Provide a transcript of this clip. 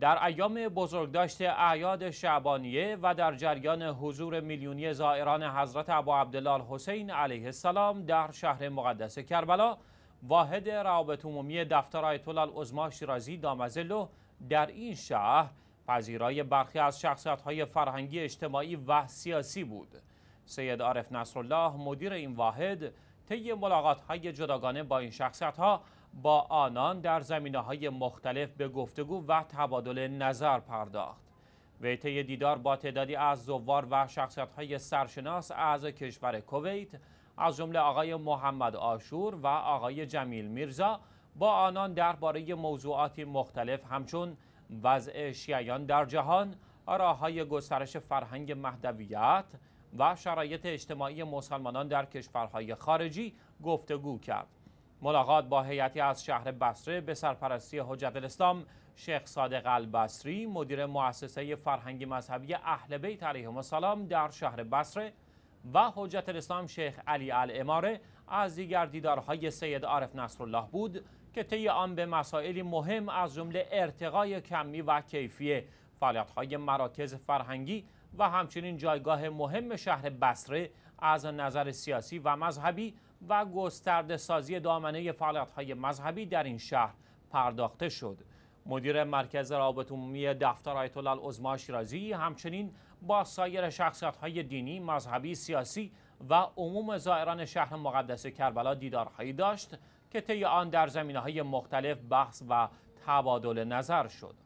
در ایام بزرگداشت اعیاد شعبانیه و در جریان حضور میلیونی زائران حضرت ابو عبدالله حسین علیه السلام در شهر مقدس کربلا واحد روابط عمومی دفتر آیت الله شیرازی دامزلو در این شهر پذیرای برخی از شخصیت‌های فرهنگی اجتماعی و سیاسی بود سید عارف نصرالله مدیر این واحد طی ملاقات‌های جداگانه با این شخصیت‌ها با آنان در زمینه های مختلف به گفتگو و تبادل نظر پرداخت. ویته دیدار با تعدادی از زوار و شخصیت های سرشناس از کشور کویت از جمله آقای محمد آشور و آقای جمیل میرزا با آنان درباره موضوعاتی مختلف همچون وضع شیعیان در جهان، های گسترش فرهنگ مهدویت و شرایط اجتماعی مسلمانان در کشورهای خارجی گفتگو کرد. ملاقات با هیئتی از شهر بصره به سرپرستی حجت الاسلام شیخ صادق البصری مدیر مؤسسه فرهنگی مذهبی اهل بیت علیهم السلام در شهر بصره و حجت الاسلام شیخ علی الاماره از دیگر دیدارهای سید عارف نصرالله بود که طی آن به مسائلی مهم از جمله ارتقای کمی و کیفی فعالیت‌های مراکز فرهنگی و همچنین جایگاه مهم شهر بصره از نظر سیاسی و مذهبی و گسترده سازی دامنه های مذهبی در این شهر پرداخته شد. مدیر مرکز رابط عمومی دفتر آیت الله عظما شیرازی همچنین با سایر های دینی، مذهبی، سیاسی و عموم زائران شهر مقدس کربلا دیدارهایی داشت که طی آن در های مختلف بحث و تبادل نظر شد.